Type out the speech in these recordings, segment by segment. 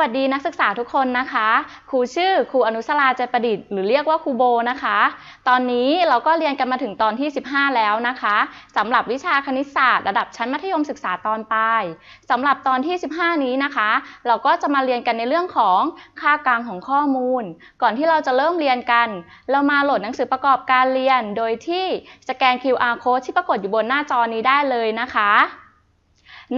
วัสดีนักศึกษาทุกคนนะคะ ครูชื่อครูอนุสราใจประดิษฐ์หรือเรียกว่าครูโบนะคะ ตอนนี้เราก็เรียนกันมาถึงตอนที่ 15 แล้วนะคะสำหรับวิชาคณิตศาสตร์ระดับชั้นมัธยมศึกษาตอนปลายสำหรับตอนที่ 15 นี้นะคะ เราก็จะมาเรียนกันในเรื่องของค่ากลางของข้อมูล ก่อนที่เราจะเริ่มเรียนกัน เรามาโหลดหนังสือประกอบการเรียนโดยที่สแกน QR code ที่ปรากฏอยู่บนหน้าจอนี้ได้เลยนะคะ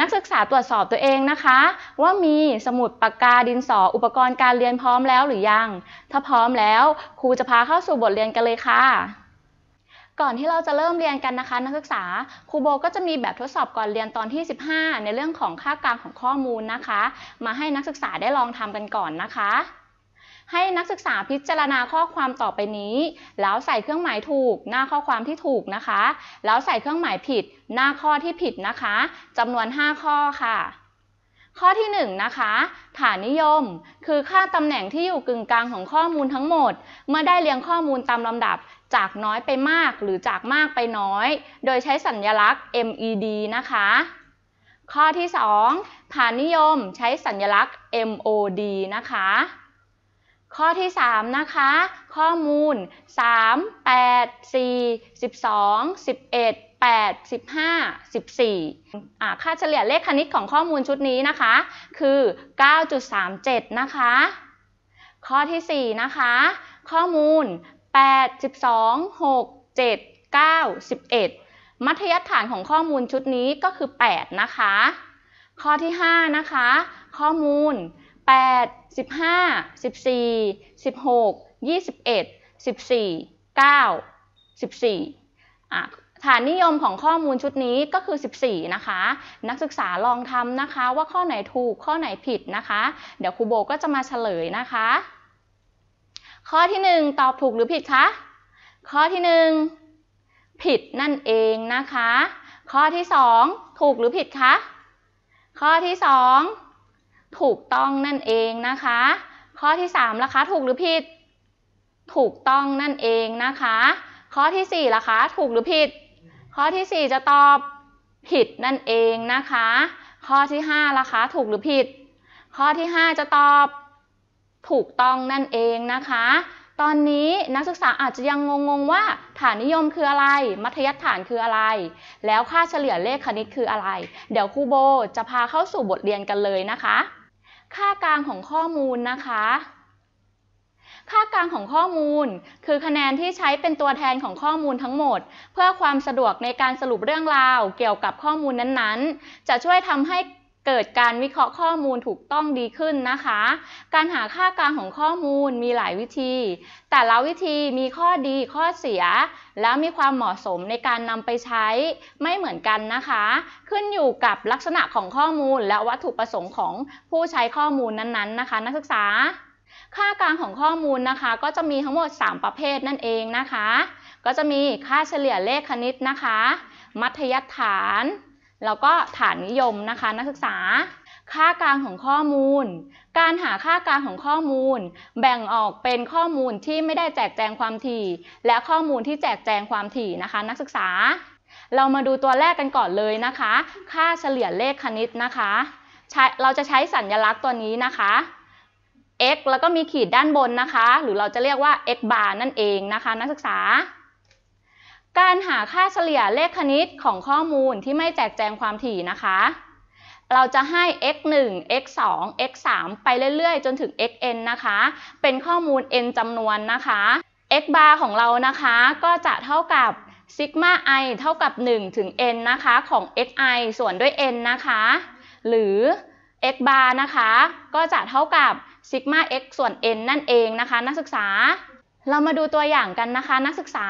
นักศึกษาตรวจสอบตัวเองนะคะ ว่ามีสมุดปากกาดินสอ อุปกรณ์การเรียนพร้อมแล้วหรือยัง ถ้าพร้อมแล้วครูจะพาเข้าสู่บทเรียนกันเลยค่ะ ก่อนที่เราจะเริ่มเรียนกันนะคะนักศึกษาครูโบก็จะมีแบบทดสอบก่อนเรียนตอนที่ 15 ในเรื่องของค่ากลางของข้อมูลนะคะ มาให้นักศึกษาได้ลองทำกันก่อนนะคะให้นักศึกษาพิจารณาข้อความต่อไปนี้ แล้วใส่เครื่องหมายถูก หน้าข้อความที่ถูกนะคะ แล้วใส่เครื่องหมายผิดหน้าข้อที่ผิดนะคะจำนวน 5 ข้อค่ะ ข้อที่1นนะคะฐานนิยม คือค่าตำแหน่งที่อยู่กึ่งกลางของข้อมูลทั้งหมด เมื่อได้เรียงข้อมูลตามลำดับ จากน้อยไปมากหรือจากมากไปน้อย โดยใช้สัญญลักษณ์ MED นะคะ ข้อที่ 2 ฐานนิยมใช้สัญญลักษณ์ MOD นะคะข้อที่3นะคะข้อมูล3 8 4 12 11 8 15 14อ่าค่าเฉลี่ยเลขคณิตของข้อมูลชุดนี้นะคะคือ 9.37นะคะข้อที่4นะคะข้อมูล 8 12 6 7 9 11 มัธยฐานของข้อมูลชุดนี้ก็คือ8นะคะข้อที่5นะคะข้อมูล8 15 14 16 21 14 9 14 ฐานนิยมของข้อมูลชุดนี้ก็คือ 14 นะคะ นักศึกษาลองทำนะคะว่าข้อไหนถูกข้อไหนผิดนะคะ เดี๋ยวครูโบก็จะมาเฉลยนะคะ ข้อที่ 1 ตอบถูกหรือผิดคะ ข้อที่ 1 ผิดนั่นเองนะคะ ข้อที่ 2 ถูกหรือผิดคะ ข้อที่ 2ถูกต้องนั่นเองนะคะ ข้อที่ 3ล่ะคะถูกหรือผิด ถูกต้องนั่นเองนะคะ ข้อที่ 4ล่ะคะถูกหรือผิด ข้อที่ 4 จะตอบผิดนั่นเองนะคะ ข้อที่ 5ล่ะคะถูกหรือผิด ข้อที่ 5 จะตอบ ถูกต้องนั่นเองนะคะ ตอนนี้นักศึกษาอาจจะยังงงๆว่าฐานนิยมคืออะไร มัธยัสถฐานคืออะไร แล้วค่าเฉลี่ยเลขคณิตคืออะไร เดี๋ยวครูโบจะพาเข้าสู่บทเรียนกันเลยนะคะค่ากลางของข้อมูลนะคะ ค่ากลางของข้อมูล คือคะแนนที่ใช้เป็นตัวแทนของข้อมูลทั้งหมด เพื่อความสะดวกในการสรุปเรื่องราวเกี่ยวกับข้อมูลนั้นๆ จะช่วยทำให้เกิดการวิเคราะห์ข้อมูลถูกต้องดีขึ้นนะคะ การหาค่ากลางของข้อมูลมีหลายวิธี แต่ละวิธีมีข้อดีข้อเสีย แล้วมีความเหมาะสมในการนำไปใช้ไม่เหมือนกันนะคะ ขึ้นอยู่กับลักษณะของข้อมูล และวัตถุประสงค์ของผู้ใช้ข้อมูลนั้นๆนะคะ นักศึกษา ค่ากลางของข้อมูลนะคะ ก็จะมีทั้งหมด 3 ประเภทนั่นเองนะคะ ก็จะมีค่าเฉลี่ยเลขคณิตนะคะ มัธยฐานแล้วก็ฐานนิยมนะคะนักศึกษา ค่ากลางของข้อมูล การหาค่ากลางของข้อมูล แบ่งออกเป็นข้อมูลที่ไม่ได้แจกแจงความถี่ และข้อมูลที่แจกแจงความถี่นะคะนักศึกษา เรามาดูตัวแรกกันก่อนเลยนะคะค่าเฉลี่ยเลขคณิตนะคะ เราจะใช้สัญญลักษณ์ตัวนี้นะคะ x แล้วก็มีขีดด้านบนนะคะหรือเราจะเรียกว่า x bar นั่นเองนะคะนักศึกษาการหาค่าเฉลี่ยเลขคณิตของข้อมูลที่ไม่แจกแจงความถี่นะคะ เราจะให้ x 1 x 2 x 3ไปเรื่อยๆจนถึง xn นะคะ เป็นข้อมูล n จำนวนนะคะ x bar ของเรานะคะก็จะเท่ากับซิกมาไเท่ากับ 1 ถึง n นะคะของ xi ส่วนด้วย n นะคะ หรือ x bar นะคะก็จะเท่ากับซิกมา x ส่วน n นั่นเองนะคะนักศึกษา เรามาดูตัวอย่างกันนะคะ นักศึกษา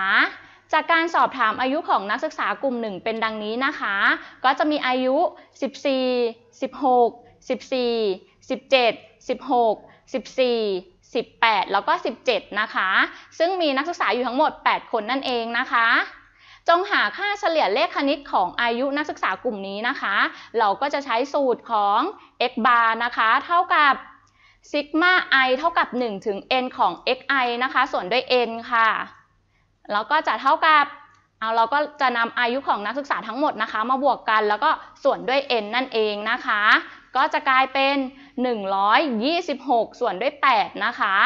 จากการสอบถามอายุของนักศึกษากลุ่มหนึ่งเป็นดังนี้นะคะ ก็จะมีอายุ14 16 14 17 16 14 18 แล้วก็ 17 นะคะ ซึ่งมีนักศึกษาอยู่ทั้งหมด 8 คนนั่นเองนะคะ จงหาค่าเฉลี่ยเลขคณิตของอายุนักศึกษากลุ่มนี้นะคะ เราก็จะใช้สูตรของ x bar นะคะ เท่ากับซิกมา i เท่ากับ 1 ถึง n ของ xi นะคะ ส่วนด้วย n ค่ะแล้วก็จะเท่ากับ เอาเราก็จะนำอายุของนักศึกษาทั้งหมดนะคะ มาบวกกันแล้วก็ส่วนด้วย n นั่นเองนะคะ ก็จะกลายเป็น 126 ส่วนด้วย8นะคะ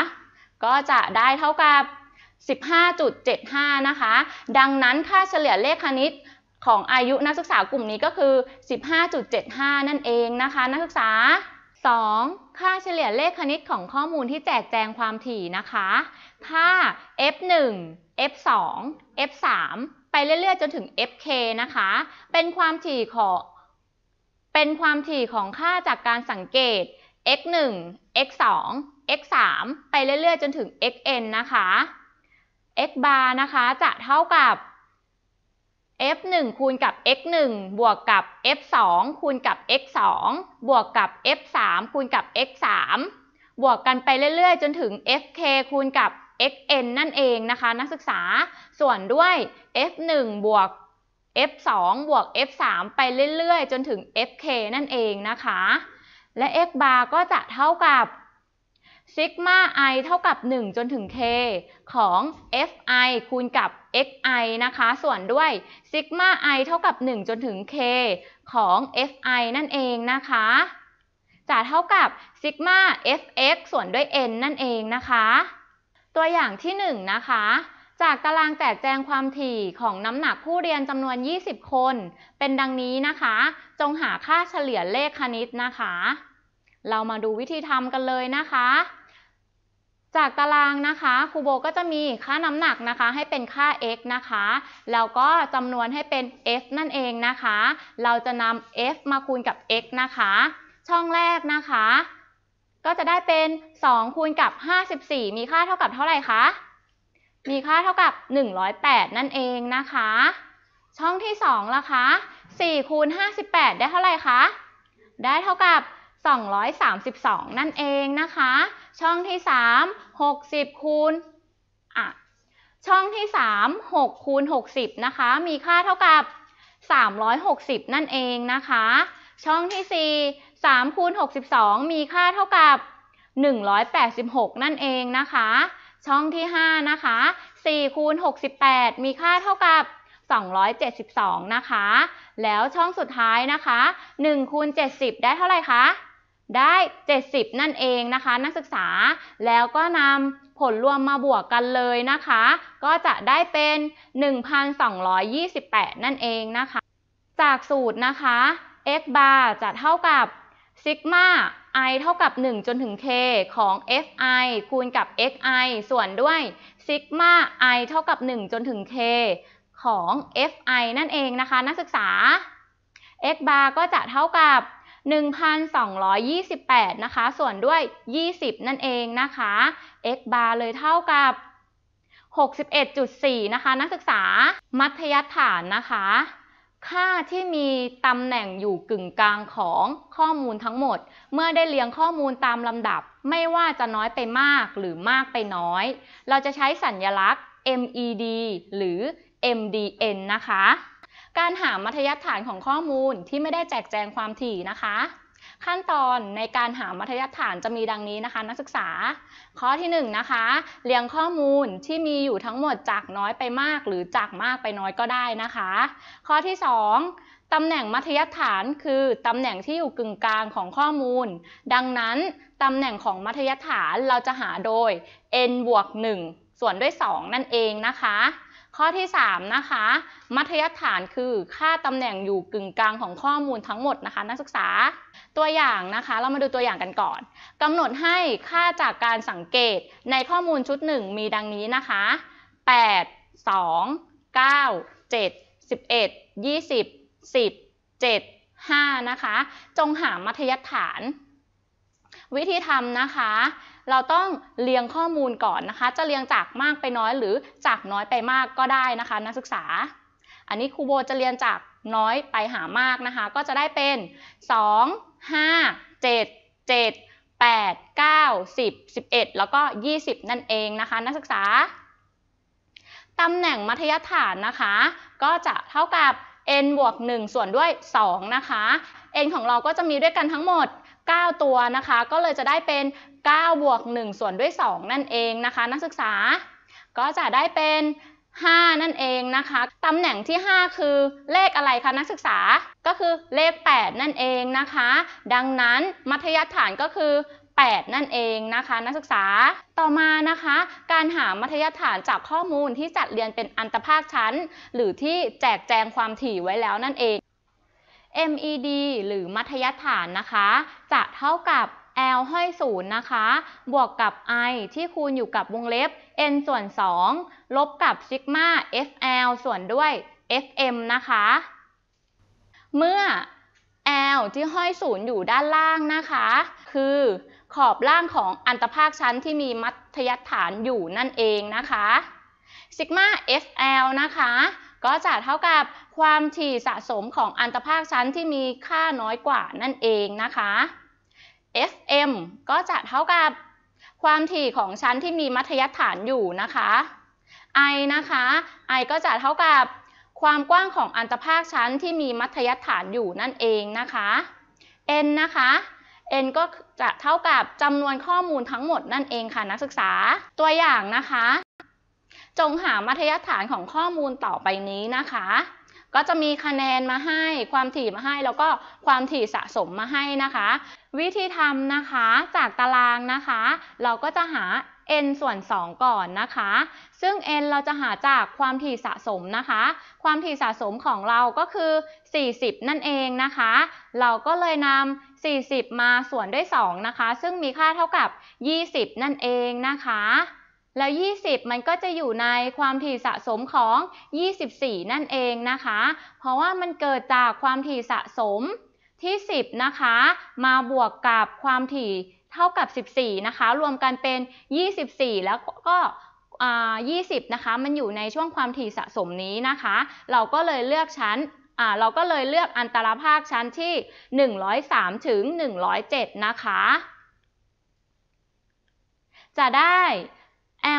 ก็จะได้เท่ากับ 15.75 นะคะ ดังนั้นค่าเฉลี่ยเลขคณิตของอายุนักศึกษากลุ่มนี้ก็คือ 15.75 นั่นเองนะคะ นักศึกษา 2. ค่าเฉลี่ยเลขคณิตของข้อมูลที่แจกแจงความถี่นะคะค่า f1 f2 f3 ไปเรื่อยๆจนถึง fk นะคะ เป็นความถี่ของเป็นความถี่ของค่าจากการสังเกต x1 x2 x3 ไปเรื่อยๆจนถึง xn นะคะ x bar นะคะ จะเท่ากับ f1 คูณกับ x1 บวกกับ f2 คูณกับ x2 บวกกับ f3 คูณกับ x3 บวกกันไปเรื่อยๆ จนถึง fk คูณกับ xn นั่นเองนะคะนักศึกษาส่วนด้วย f1 บวก f2 บวก f3 ไปเรื่อยๆ จนถึง fk นั่นเองนะคะและ x bar ก็จะเท่ากับซิกมา i เท่ากับ1จนถึง k ของ fi คูณกับ xi นะคะ ส่วนด้วยซิกมา i เท่ากับ1จนถึง k ของ fi นั่นเองนะคะจะเท่ากับซิกมา fx ส่วนด้วย n นั่นเองนะคะ ตัวอย่างที่ 1 นะคะ จากตารางแจกแจงความถี่ของน้ำหนักผู้เรียนจำนวน 20 คน เป็นดังนี้นะคะ จงหาค่าเฉลี่ยเลขคณิตนะคะเรามาดูวิธีทำกันเลยนะคะ จากตารางนะคะ ครูโบก็จะมีค่าน้ำหนักนะคะให้เป็นค่า x นะคะ แล้วก็จำนวนให้เป็น f นั่นเองนะคะ เราจะนำ f มาคูณกับ x นะคะ ช่องแรกนะคะ ก็จะได้เป็น 2 คูณกับ 54 มีค่าเท่ากับเท่าไหร่คะ มีค่าเท่ากับ 108 นั่นเองนะคะ ช่องที่2ล่ะคะ4คูณ 58 ได้เท่าไหร่คะ ได้เท่ากับ232นั่นเองนะคะ ช่องที่ 3 60คูณอ่ะ ช่องที่ 3 6คูณ60นะคะมีค่าเท่ากับ 360 นั่นเองนะคะ ช่องที่ 4 3คูณ62 มีค่าเท่ากับ 186 นั่นเองนะคะ ช่องที่5นะคะ4คูณ68 มีค่าเท่ากับ 272นะคะ แล้วช่องสุดท้ายนะคะ1คูณ70 ได้เท่าไหร่คะได้ 70 นั่นเอง นะคะ นักศึกษาแล้วก็นำผลรวมมาบวกกันเลยนะคะ ก็จะได้เป็น 1,228 นั่นเองนะคะ จากสูตรนะคะ x bar จะเท่ากับซิกมา i เท่ากับ1จนถึง k ของ fi คูณกับ xi ส่วนด้วยซิกมา i เท่ากับ1จนถึง k ของ fi นั่นเองนะคะ นักศึกษา x bar ก็จะเท่ากับ1,228 นะคะ ส่วนด้วย 20 นั่นเองนะคะ x bar เลยเท่ากับ 61.4 นะคะ นักศึกษามัธยฐานนะคะ ค่าที่มีตำแหน่งอยู่กึ่งกลางของข้อมูลทั้งหมด เมื่อได้เรียงข้อมูลตามลำดับ ไม่ว่าจะน้อยไปมากหรือมากไปน้อย เราจะใช้สัญลักษณ์ MED หรือ MDN นะคะการหามัธยัฐานของข้อมูลที่ไม่ได้แจกแจงความถี่นะคะ ขั้นตอนในการหามัธยัฐานจะมีดังนี้นะคะ นักศึกษา ข้อที่1นนะคะ เรียงข้อมูลที่มีอยู่ทั้งหมดจากน้อยไปมากหรือจากมากไปน้อยก็ได้นะคะ ข้อที่ 2ตำแหน่งมัธยฐานคือตำแหน่งที่อยู่กึ่งกลางของข้อมูล ดังนั้นตำแหน่งของมัธยฐานเราจะหาโดย n บวก1ส่วนด้วย 2 นั่นเองนะคะข้อที่ 3 นะคะ มัธยฐานคือค่าตำแหน่งอยู่กึ่งกลางของข้อมูลทั้งหมดนะคะ นักศึกษาตัวอย่างนะคะ เรามาดูตัวอย่างกันก่อนกำหนดให้ค่าจากการสังเกตในข้อมูลชุด 1 มีดังนี้นะคะ 8 2 9 7 11 20 10 7 5 นะคะ จงหามัธยฐาน วิธีทำนะคะเราต้องเรียงข้อมูลก่อนนะคะ จะเรียงจากมากไปน้อยหรือจากน้อยไปมากก็ได้นะคะนักศึกษา อันนี้ครูโบจะเรียงจากน้อยไปหามากนะคะก็จะได้เป็น 2 5 7 7 8 9 10 11 แล้วก็ 20 นั่นเองนะคะนักศึกษา ตำแหน่งมัธยฐานนะคะ ก็จะเท่ากับ n บวก1ส่วนด้วย 2 นะคะ n ของเราก็จะมีด้วยกันทั้งหมด 9 ตัวนะคะ ก็เลยจะได้เป็น 9 บวก 1 ส่วนด้วย 2 นั่นเองนะคะ นักศึกษา ก็จะได้เป็น 5 นั่นเองนะคะ ตำแหน่งที่ 5 คือเลขอะไรคะ นักศึกษา ก็คือเลข 8 นั่นเองนะคะ ดังนั้น มัธยัฐานก็คือ 8 นั่นเองนะคะนักศึกษา ต่อมานะคะ การหามัธยฐานจากข้อมูลที่จัดเรียนเป็นอันตภาคชั้น หรือที่แจกแจงความถี่ไว้แล้วนั่นเอง MED หรือมัธยฐานนะคะ จะเท่ากับ L ห้อยศูนย์นะคะ บวกกับ I ที่คูณอยู่กับวงเล็บ N ส่วน 2 ลบกับซิกมา FL ส่วนด้วย FM นะคะ เมื่อ L ที่ห้อยศูนย์อยู่ด้านล่างนะคะ คือขอบล่างของอันตภาคชั้นที่มีมัธยฐานอยู่นั่นเองนะคะ ซิกมา FL นะคะก็จะเท่ากับความถี่สะสมของอันตภาคชั้นที่มีค่าน้อยกว่านั่นเองนะคะ fm ก็จะเท่ากับ ความถี่ของชั้นที่มีมัธยฐานอยู่นะคะ i นะคะ i ก็จะเท่ากับ ความกว้างของอันตภาคชั้นที่มีมัธยฐานอยู่นั่นเองนะคะ n นะคะ n ก็จะเท่ากับจำนวนข้อมูลทั้งหมดนั่นเองค่ะนักศึกษาตัวอย่างนะคะจงหามัธยฐานของข้อมูลต่อไปนี้นะคะ ก็จะมีคะแนนมาให้ ความถี่มาให้ แล้วก็ความถี่สะสมมาให้นะคะ วิธีทำนะคะ จากตารางนะคะ เราก็จะหา n ส่วน 2 ก่อนนะคะ ซึ่ง n เราจะหาจากความถี่สะสมนะคะ ความถี่สะสมของเราก็คือ 40 นั่นเองนะคะ เราก็เลยนำ40 มาส่วนด้วย 2 นะคะ ซึ่งมีค่าเท่ากับ 20 นั่นเองนะคะแล้ว 20 มันก็จะอยู่ในความถี่สะสมของ 24 นั่นเองนะคะ เพราะว่ามันเกิดจากความถี่สะสมที่ 10 นะคะ มาบวกกับความถี่เท่ากับ 14 นะคะ รวมกันเป็น 24 แล้วก็20 นะคะ มันอยู่ในช่วงความถี่สะสมนี้นะคะ เราก็เลยเลือกชั้นเราก็เลยเลือกอันตรภาคชั้นที่ 103 ถึง 107 นะคะ จะได้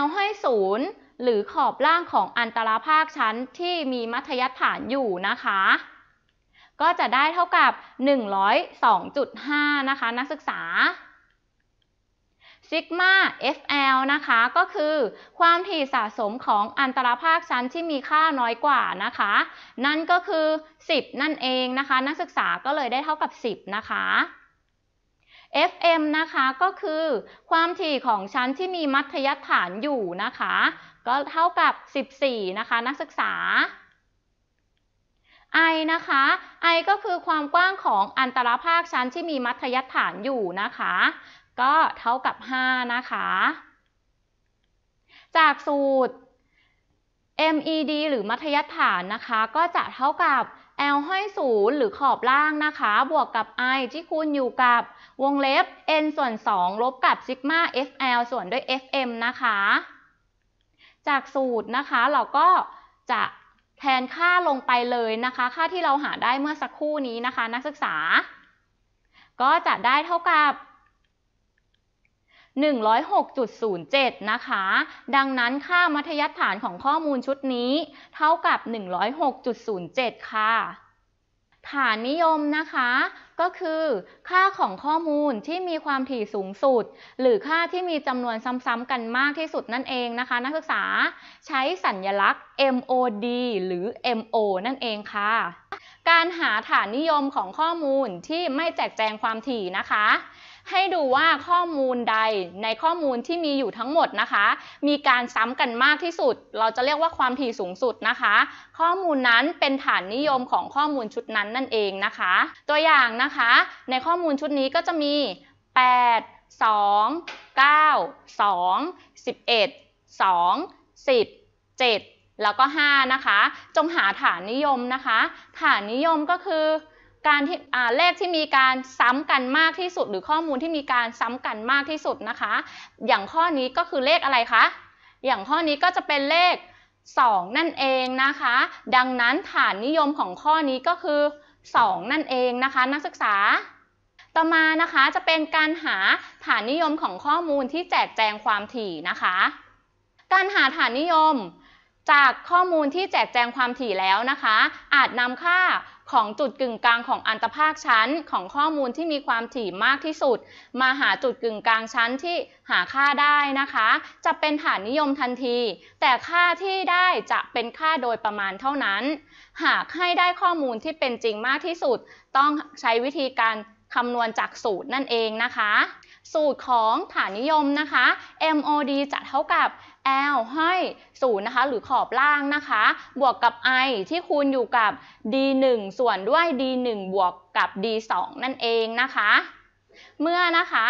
L ให้ศูนย์หรือขอบล่างของอันตราภาคชั้นที่มีมัธยัสถฐานอยู่นะคะ ก็จะได้เท่ากับ102.5นะคะนักศึกษาซิกมา FL นะคะก็คือ ความถี่สะสมของอันตราภาคชั้นที่มีค่าน้อยกว่านะคะ นั่นก็คือ 10 นั่นเองนะคะ นักศึกษาก็เลยได้เท่ากับ 10 นะคะ FM นะคะก็คือความถี่ของชั้นที่มีมัธยฐานอยู่นะคะก็เท่ากับ 14 นะคะนักศึกษา I นะคะ I ก็คือความกว้างของอันตรภาคชั้นที่มีมัธยฐานอยู่นะคะก็เท่ากับ 5 นะคะจากสูตร MED หรือมัธยฐานนะคะก็จะเท่ากับ L ห้อยศูนย์หรือขอบล่างนะคะ บวกกับ I ที่คูณอยู่กับวงเล็บ n ส่วน 2 ลบกับซิกมา FL ส่วนด้วย FM นะคะ จากสูตรนะคะ เราก็จะแทนค่าลงไปเลยนะคะ ค่าที่เราหาได้เมื่อสักครู่นี้นะคะ นักศึกษา ก็จะได้เท่ากับ106.07 นะคะ ดังนั้นค่ามัธยัฐานของข้อมูลชุดนี้เท่ากับ 106.07 ค่ะ ฐานนิยมนะคะก็คือ ค่าของข้อมูลที่มีความถี่สูงสุด หรือค่าที่มีจำนวนซ้ำๆกันมากที่สุดนั่นเองนะคะ นักศึกษาใช้สัญญลักษณ์ MOD หรือ MO นั่นเองค่ะ การหาฐานนิยมของข้อมูลที่ไม่แจกแจงความถี่นะคะให้ดูว่าข้อมูลใดในข้อมูลที่มีอยู่ทั้งหมดนะคะ มีการซ้ำกันมากที่สุด เราจะเรียกว่าความถี่สูงสุดนะคะ ข้อมูลนั้นเป็นฐานนิยมของข้อมูลชุดนั้นนั่นเองนะคะ ตัวอย่างนะคะ ในข้อมูลชุดนี้ก็จะมี 8 2 9 2 11 2 10 7 แล้วก็ 5 นะคะ จงหาฐานนิยมนะคะ ฐานนิยมก็คือการที่เลขที่มีการซ้ำกันมากที่สุด หรือข้อมูลที่มีการซ้ำกันมากที่สุดนะคะอย่างข้อนี้ก็คือเลขอะไรคะ อย่างข้อนี้ก็จะเป็นเลข 2 นั่นเองนะคะ ดังนั้นฐานนิยมของข้อนี้ก็คือ 2 นั่นเองนะคะนักศึกษา ต่อมานะคะจะเป็นการหาฐานนิยมของข้อมูลที่แจกแจงความถี่นะคะ การหาฐานนิยม จากข้อมูลที่แจกแจงความถี่แล้วนะคะอาจนำค่าของ จุดกึ่งกลางของอันตภาค ชั้นของข้อมูลที่มีความถี่มากที่สุด มาหาจุดกึ่งกลางชั้นที่หาค่าได้นะคะ จะเป็นฐานนิยมทันที แต่ค่าที่ได้จะเป็นค่าโดยประมาณเท่านั้น หากให้ได้ข้อมูลที่เป็นจริงมากที่สุด ต้องใช้วิธีการคำนวณจากสูตรนั่นเองนะคะสูตรของฐานนิยมนะคะ MOD จะเท่ากับ L ห้อยศูนย์นะคะหรือขอบล่างนะคะบวกกับ I ที่คูณอยู่กับ D1 ส่วนด้วย D1 บวกกับ D2 นั่นเองนะคะเมื่อนะคะ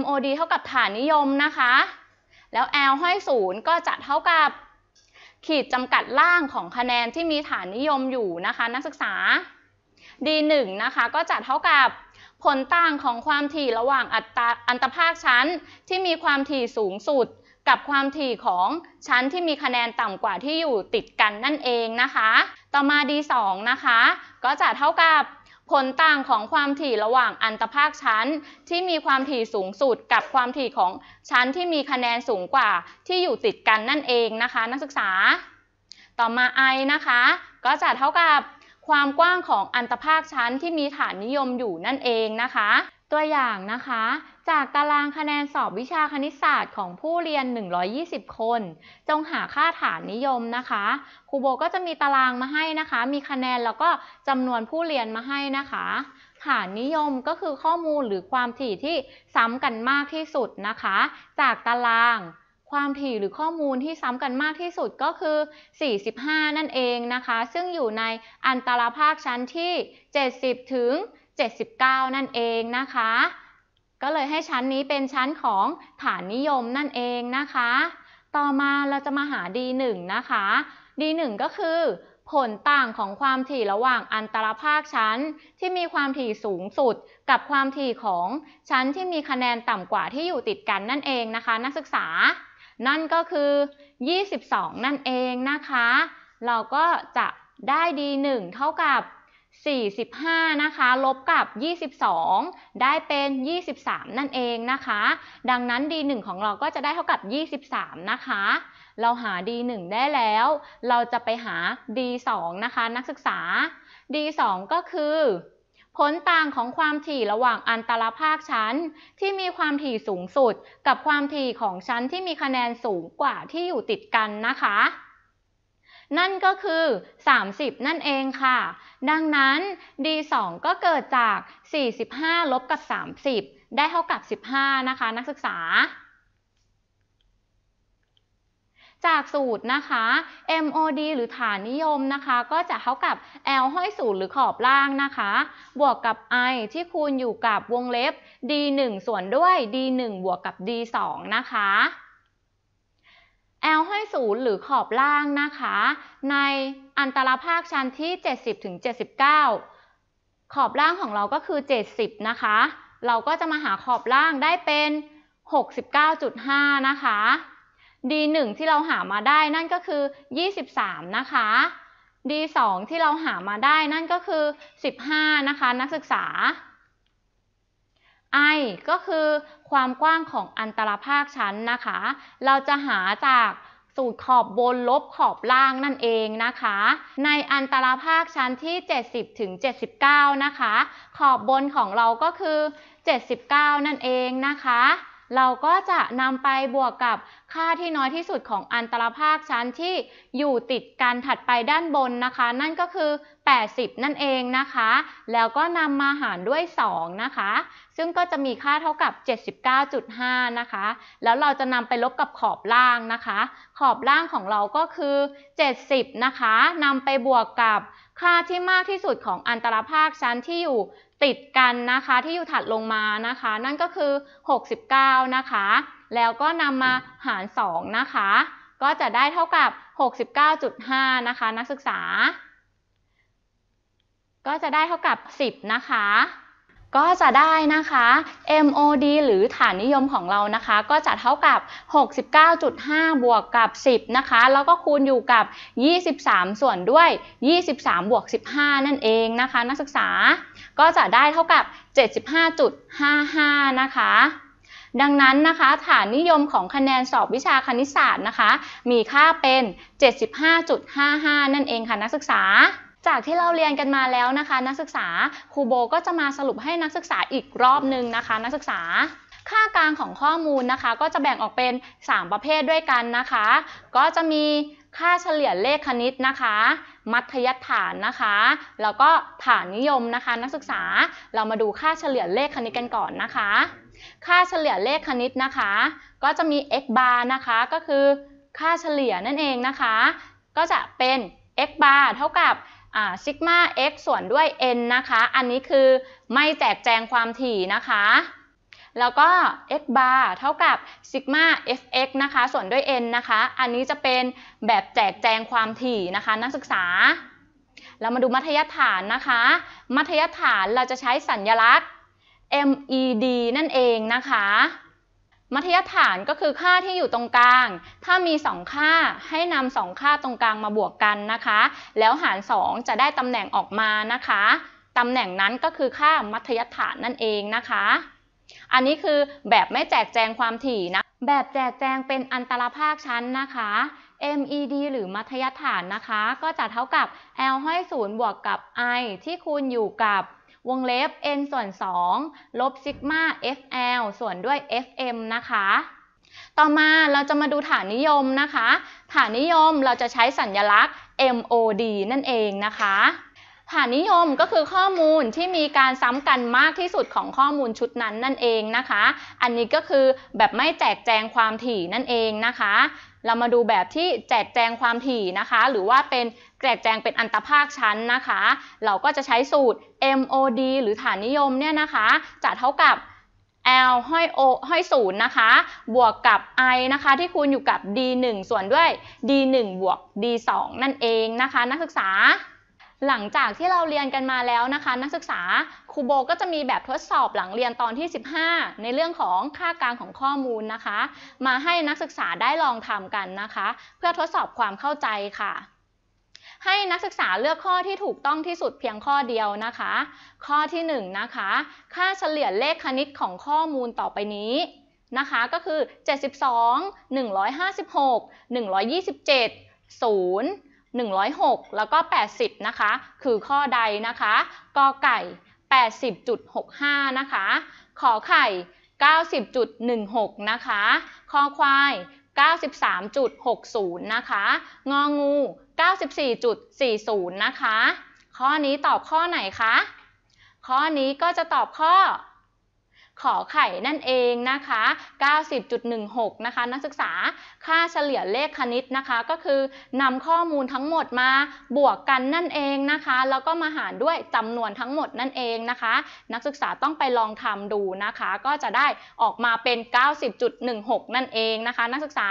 MOD เท่ากับฐานนิยมนะคะแล้ว L ห้อยศูนย์ก็จะเท่ากับ ขีดจำกัดล่างของคะแนนที่มีฐานนิยมอยู่นะคะนักศึกษา D1 นะคะก็จะเท่ากับ ผลต่างของความถี่ระหว่างอัตราอันตรภาคชั้นที่มีความถี่สูงสุดกับความถี่ของชั้นที่มีคะแนนต่ำกว่าที่อยู่ติดกันนั่นเองนะคะ ต่อมา D2 นะคะ ก็จะเท่ากับผลต่างของความถี่ระหว่างอันตภาคชั้น ที่มีความถี่สูงสุด กับความถี่ของชั้นที่มีคะแนนสูงกว่าที่อยู่ติดกันนั่นเองนะคะ นักศึกษา ต่อมา I นะคะก็จะเท่ากับ ความกว้างของอันตภาคชั้นที่มีฐานนิยมอยู่นั่นเองนะคะ ตัวอย่างนะคะจากตารางคะแนนสอบวิชาคณิตศาสตร์ของผู้เรียน 120 คน จงหาค่าฐานนิยมนะคะ ครูโบก็จะมีตารางมาให้นะคะ มีคะแนนแล้วก็จำนวนผู้เรียนมาให้นะคะ ฐานนิยมก็คือข้อมูลหรือความถี่ที่ซ้ำกันมากที่สุดนะคะ จากตาราง ความถี่หรือข้อมูลที่ซ้ำกันมากที่สุดก็คือ 45 นั่นเองนะคะ ซึ่งอยู่ในอันตรภาคชั้นที่ 70 ถึง 79 นั่นเองนะคะก็เลยให้ชั้นนี้เป็นชั้นของฐานนิยมนั่นเองนะคะ ต่อมาเราจะมาหา D1 นะคะ D1 ก็คือผลต่างของความถี่ระหว่างอันตรภาคชั้นที่มีความถี่สูงสุด กับความถี่ของชั้นที่มีคะแนนต่ำกว่าที่อยู่ติดกันนั่นเองนะคะ นักศึกษา นั่นก็คือ 22 นั่นเองนะคะ เราก็จะได้ D1 เท่ากับ45นะคะลบกับ 22 ได้เป็น 23 นั่นเองนะคะ ดังนั้น d1 ของเราก็จะได้เท่ากับ 23 นะคะ เราหา d1 ได้แล้ว เราจะไปหา d2 นะคะ นักศึกษา d2 ก็คือ ผลต่างของความถี่ระหว่างอันตรภาคชั้นที่มีความถี่สูงสุดกับความถี่ของชั้นที่มีคะแนนสูงกว่าที่อยู่ติดกันนะคะนั่นก็คือ 30 นั่นเองค่ะ ดังนั้น d2 ก็เกิดจาก 45 ลบกับ 30 ได้เท่ากับ 15 นะคะนักศึกษา จากสูตรนะคะ MOD หรือฐานนิยมนะคะ ก็จะเท่ากับ L ห้อยศูนย์หรือขอบล่างนะคะ บวกกับ I ที่คูณอยู่กับวงเล็บ D1 ส่วนด้วย D1 บวกกับ D2 นะคะ L ห้อยศูนย์ หรือขอบล่างนะคะในอันตราภาคชั้นที่ 70 ถึง 79 ขอบล่างของเราก็คือ 70 นะคะ เราก็จะมาหาขอบล่างได้เป็น 69.5นะคะ D1 ที่เราหามาได้นั่นก็คือ 23นะคะ D2 ที่เราหามาได้นั่นก็คือ 15 นะคะนักศึกษา I ก็คือความกว้างของอันตรภาคชั้นนะคะ เราจะหาจากสูตรขอบบนลบขอบล่างนั่นเองนะคะ ในอันตราภาคชั้นที่ 70 ถึง 79 นะคะ ขอบบนของเราก็คือ 79 นั่นเองนะคะเราก็จะนำไปบวกกับค่าที่น้อยที่สุดของอันตรภาค ชั้นที่อยู่ติดกันถัดไปด้านบนนะคะ นั่นก็คือ 80 นั่นเองนะคะ แล้วก็นำมาหารด้วย 2 นะคะ ซึ่งก็จะมีค่าเท่ากับ 79.5 นะคะแล้วเราจะนำไปลบกับขอบล่างนะคะ ขอบล่างของเราก็คือ 70 นะคะนำไปบวกกับค่าที่มากที่สุดของอันตรภาคชั้นที่อยู่ติดกันนะคะที่อยู่ถัดลงมานะคะ นั่นก็คือ 69 นะคะ แล้วก็นำมาหาร2นะคะ ก็จะได้เท่ากับ69.5นะคะนักศึกษา ก็จะได้เท่ากับ 10 นะคะ ก็จะได้นะคะ MOD หรือฐานนิยมของเรานะคะก็จะเท่ากับ 69.5 บวกกับ 10 นะคะแล้วก็คูณอยู่กับ 23 ส่วนด้วย 23บวก15 นั่นเองนะคะนักศึกษาก็จะได้เท่ากับ 75.55 นะคะ ดังนั้นนะคะ ฐานนิยมของคะแนนสอบวิชาคณิตศาสตร์นะคะ มีค่าเป็น 75.55 นั่นเองค่ะนักศึกษา จากที่เราเรียนกันมาแล้วนะคะนักศึกษาครูโบก็จะมาสรุปให้นักศึกษาอีกรอบนึงนะคะ นักศึกษาค่ากลางของข้อมูลนะคะ ก็จะแบ่งออกเป็น 3 ประเภทด้วยกันนะคะ ก็จะมีค่าเฉลี่ยเลขคณิตนะคะ มัธยฐานนะคะ แล้วก็ฐานนิยมนะคะนักศึกษา เรามาดูค่าเฉลี่ยเลขคณิตกันก่อนนะคะ ค่าเฉลี่ยเลขคณิตนะคะ ก็จะมี x bar นะคะ ก็คือค่าเฉลี่ยนั่นเองนะคะ ก็จะเป็น x bar เท่ากับซิกมา x ส่วนด้วย n นะคะ อันนี้คือไม่แจกแจงความถี่นะคะแล้วก็ x bar เท่ากับ sigma fx นะคะ ส่วนด้วย n นะคะ อันนี้จะเป็นแบบแจกแจงความถี่นะคะนักศึกษา เรามาดูมัธยฐานนะคะ มัธยฐานเราจะใช้สัญญลักษณ์ MED นั่นเองนะคะ มัธยฐานก็คือค่าที่อยู่ตรงกลาง ถ้ามี 2 ค่าให้นำสองค่าตรงกลางมาบวกกันนะคะ แล้วหาร 2 จะได้ตำแหน่งออกมานะคะตำแหน่งนั้นก็คือค่ามัธยฐานนั่นเองนะคะอันนี้คือแบบไม่แจกแจงความถี่นะ แบบแจกแจงเป็นอันตรภาคชั้นนะคะ MED หรือมัธยฐานนะคะ ก็จะเท่ากับ L ห้อยศูนย์บวกกับ I ที่คูณอยู่กับ วงเล็บ n ส่วน 2 ลบซิกมา fl ส่วนด้วย fm นะคะ ต่อมาเราจะมาดูฐานนิยมนะคะ ฐานนิยมเราจะใช้สัญลักษณ์ MOD นั่นเองนะคะฐานนิยมก็คือข้อมูลที่มีการซ้ำกันมากที่สุดของข้อมูลชุดนั้นนั่นเองนะคะ อันนี้ก็คือแบบไม่แจกแจงความถี่นั่นเองนะคะ เรามาดูแบบที่แจกแจงความถี่นะคะ หรือว่าเป็นแจกแจงเป็นอันตรภาคชั้นนะคะ เราก็จะใช้สูตร MOD หรือฐานนิยมเนี่ยนะคะ จะเท่ากับ L ห้อย O ห้อยศูนย์นะคะ บวกกับ I นะคะที่คูณอยู่กับ D1 ส่วนด้วย D1 บวก D2 นั่นเองนะคะนักศึกษาหลังจากที่เราเรียนกันมาแล้วนะคะนักศึกษาครูโบก็จะมีแบบทดสอบหลังเรียนตอนที่ 15 ในเรื่องของค่ากลางของข้อมูลนะคะ มาให้นักศึกษาได้ลองทำกันนะคะ เพื่อทดสอบความเข้าใจค่ะ ให้นักศึกษาเลือกข้อที่ถูกต้องที่สุดเพียงข้อเดียวนะคะ ข้อที่ 1นนะคะ ค่าเฉลี่ยเลขคณิตของข้อมูลต่อไปนี้นะคะก็คือ 72 156 127 0 106แล้วก็ 80 นะคะ คือข้อใดนะคะ กอไก่ 80.65 นะคะ ขอไข่ 90.16 นะคะคอควาย 93.60 นะคะ งองู 94.40 นะคะ ข้อนี้ตอบข้อไหนคะ ข้อนี้ก็จะตอบข้อขอไข่นั่นเองนะคะ90.16นะคะนักศึกษาค่าเฉลี่ยเลขคณิตนะคะก็คือนำข้อมูลทั้งหมดมาบวกกันนั่นเองนะคะแล้วก็มาหารด้วยจำนวนทั้งหมดนั่นเองนะคะ นักศึกษาต้องไปลองทำดูนะคะ ก็จะได้ออกมาเป็น 90.16 นั่นเองนะคะนักศึกษา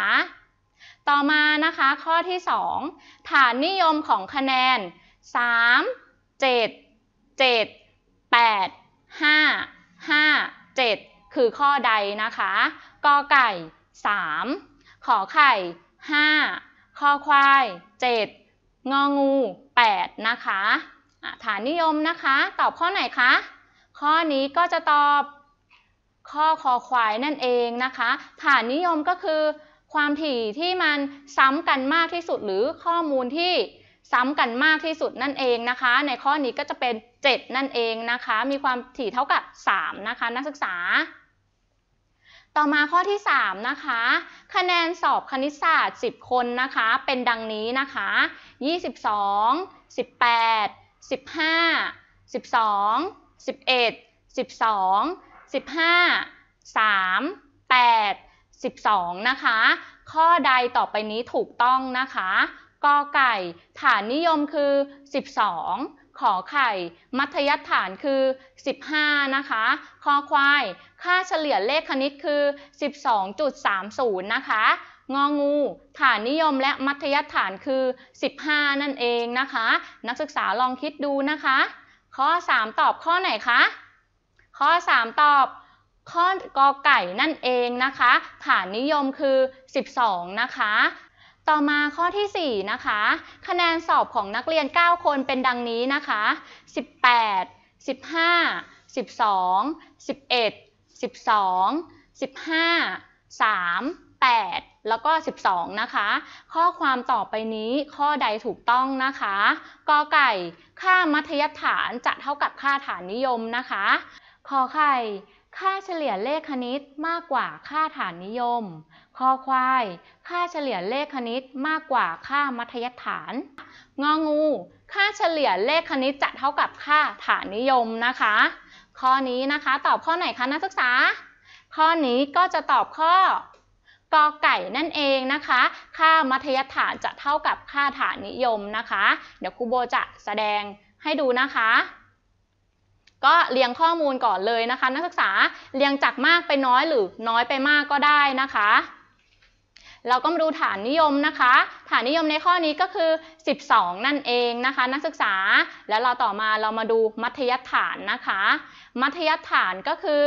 ต่อมานะคะข้อที่ 2 ฐานนิยมของคะแนน 3 7 7 8 5 5 7 คือข้อใดนะคะกอไก่ 3 ขอไข่5้อควาย 7 งองู 8 นะคะ ฐานนิยมนะคะ ตอบข้อไหนคะ ข้อนี้ก็จะตอบ ข้อคอควายนั่นเองนะคะ ฐานนิยมก็คือ ความถี่ที่มันซ้ำกันมากที่สุดหรือข้อมูลที่ซ้ำกันมากที่สุดนั่นเองนะคะ ในข้อนี้ก็จะเป็น 7 นั่นเองนะคะ มีความถี่เท่ากับ 3 นะคะ นักศึกษา ต่อมาข้อที่ 3 นะคะคะแนนสอบคณิตศาสตร์ 10 คนนะคะ เป็นดังนี้นะคะ 22 18 15 12 11 12 15 3 8 12 นะคะ ข้อใดต่อไปนี้ถูกต้องนะคะกอไก่ ฐานนิยมคือ 12 ขอไข่ มัธยฐานคือ 15 นะคะคอควาย ค่าเฉลี่ยเลขคณิตคือ 12.30 นะคะงองูฐานนิยมและมัธยฐานคือ 15 นั่นเองนะคะ นักศึกษาลองคิดดูนะคะ ข้อ 3 ตอบข้อไหนคะ ข้อ 3 ตอบ ข้อกอไก่นั่นเองนะคะฐานนิยมคือ 12 นะคะต่อมาข้อที่ 4 นะคะ คะแนนสอบของนักเรียน 9 คนเป็นดังนี้นะคะ 18 15 12 11 12 15 3 8 แล้วก็ 12 นะคะ ข้อความต่อไปนี้ข้อใดถูกต้องนะคะกอไก่ค่ามัธยฐานจะเท่ากับค่าฐานนิยมนะคะขอไข่ค่าเฉลี่ยเลขคณิตมากกว่าค่าฐานนิยมคอควายค่าเฉลี่ยเลขคณิตมากกว่าค่ามัธยฐานงองู ค่าเฉลี่ยเลขคณิตจะเท่ากับค่าฐานนิยมนะคะ ข้อนี้นะคะตอบข้อไหนคะนักศึกษา ข้อนี้ก็จะตอบข้อกอไก่นั่นเองนะคะ ค่ามัธยฐานจะเท่ากับค่าฐานนิยมนะคะ เดี๋ยวครูโบจะแสดงให้ดูนะคะ ก็เรียงข้อมูลก่อนเลยนะคะ นักศึกษาเรียงจากมากไปน้อยหรือน้อยไปมากก็ได้นะคะเรา ก็มาดูฐานนิยมนะคะ ฐานนิยมในข้อนี้ก็คือ 12 นั่นเองนะคะ นักศึกษาแล้วเราต่อมาเรามาดูมัธยฐานนะคะ มัธยฐานก็คือ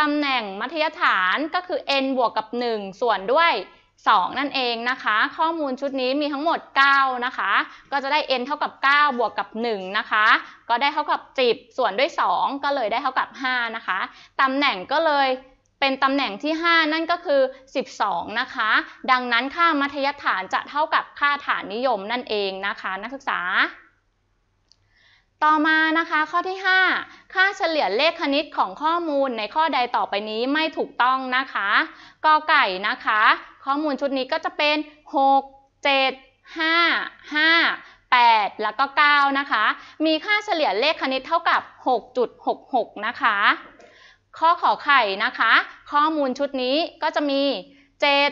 ตำแหน่งมัธยฐานก็คือ n บวกกับ 1 ส่วนด้วย 2 นั่นเองนะคะ ข้อมูลชุดนี้มีทั้งหมด 9 นะคะก็จะได้ n เท่ากับ 9 บวกกับ1นะคะ ก็ได้เท่ากับ 10 ส่วนด้วย 2 ก็เลยได้เท่ากับ 5 นะคะ ตำแหน่งก็เลยเป็นตำแหน่งที่ 5 นั่นก็คือ 12 นะคะ ดังนั้นค่ามัธยฐานจะเท่ากับค่าฐานนิยมนั่นเองนะคะ นักศึกษา ต่อมานะคะข้อที่ 5 ค่าเฉลี่ยเลขคณิตของข้อมูลในข้อใดต่อไปนี้ไม่ถูกต้องนะคะกอไก่นะคะ ข้อมูลชุดนี้ก็จะเป็น 6 7 5 5 8 แล้วก็ 9 นะคะ มีค่าเฉลี่ยเลขคณิตเท่ากับ 6.66 นะคะข้อขอไข่นะคะ ข้อมูลชุดนี้ก็จะมี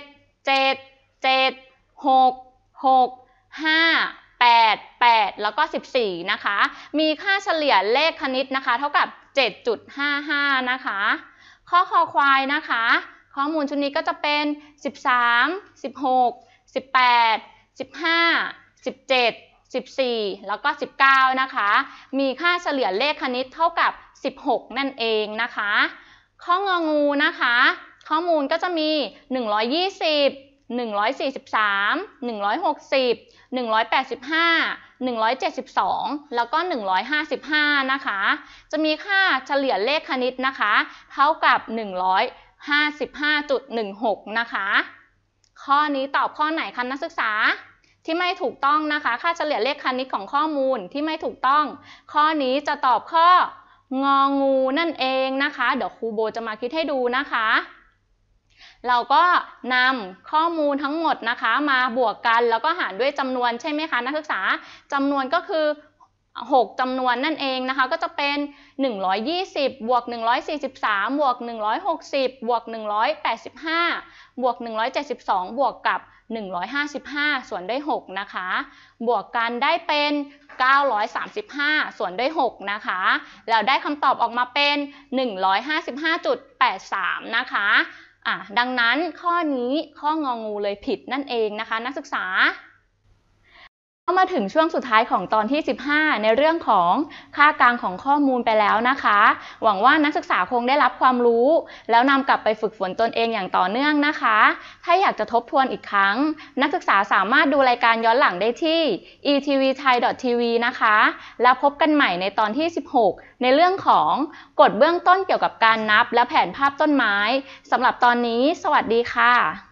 7 7 7 6 6 5 8 8 แล้วก็ 14 นะคะ มีค่าเฉลี่ยเลขคณิตนะคะเท่ากับ 7.55 นะคะ ข้อคอควายนะคะ ข้อมูลชุดนี้ก็จะเป็น 13 16 18 15 17 14 แล้วก็ 19 นะคะ มีค่าเฉลี่ยเลขคณิตเท่ากับ 16 นั่นเองนะคะ ข้ององูนะคะ ข้อมูลก็จะมี 120 143 160 185 172 แล้วก็ 155 นะคะ จะมีค่าเฉลี่ยเลขคณิตนะคะ เท่ากับ 155.16 นะคะ ข้อนี้ตอบข้อไหนคะนักศึกษาที่ไม่ถูกต้องนะคะค่าเฉลี่ยเลขคณิตของข้อมูลที่ไม่ถูกต้อง ข้อนี้จะตอบข้ององูนั่นเองนะคะ เดี๋ยวครูโบจะมาคิดให้ดูนะคะ เราก็นำข้อมูลทั้งหมดนะคะ มาบวกกันแล้วก็หารด้วยจำนวน ใช่ไหมคะนักศึกษาจำนวนก็คือ6จำนวนนั่นเองนะคะก็จะเป็น 120 บวก 143 บวก 160 บวก 185 บวก 172 บวกกับ 155 ส่วนด้วย6นะคะบวกกันได้เป็น 935 ส่วนด้วย6นะคะแล้วได้คำตอบออกมาเป็น 155.83นะคะอ่ะดังนั้นข้อนี้ข้ององูเลยผิดนั่นเองนะคะนักศึกษาามาถึงช่วงสุดท้ายของตอนที่ 15 ในเรื่องของค่ากลางของข้อมูลไปแล้วนะคะ หวังว่านักศึกษาคงได้รับความรู้ แล้วนำกลับไปฝึกฝนตนเองอย่างต่อเนื่องนะคะ ถ้าอยากจะทบทวนอีกครั้ง นักศึกษาสามารถดูรายการย้อนหลังได้ที่ etvthai.tv นะคะ แล้วพบกันใหม่ในตอนที่ 16 ในเรื่องของกฎเบื้องต้นเกี่ยวกับการนับและแผนภาพต้นไม้สำหรับตอนนี้ สวัสดีค่ะ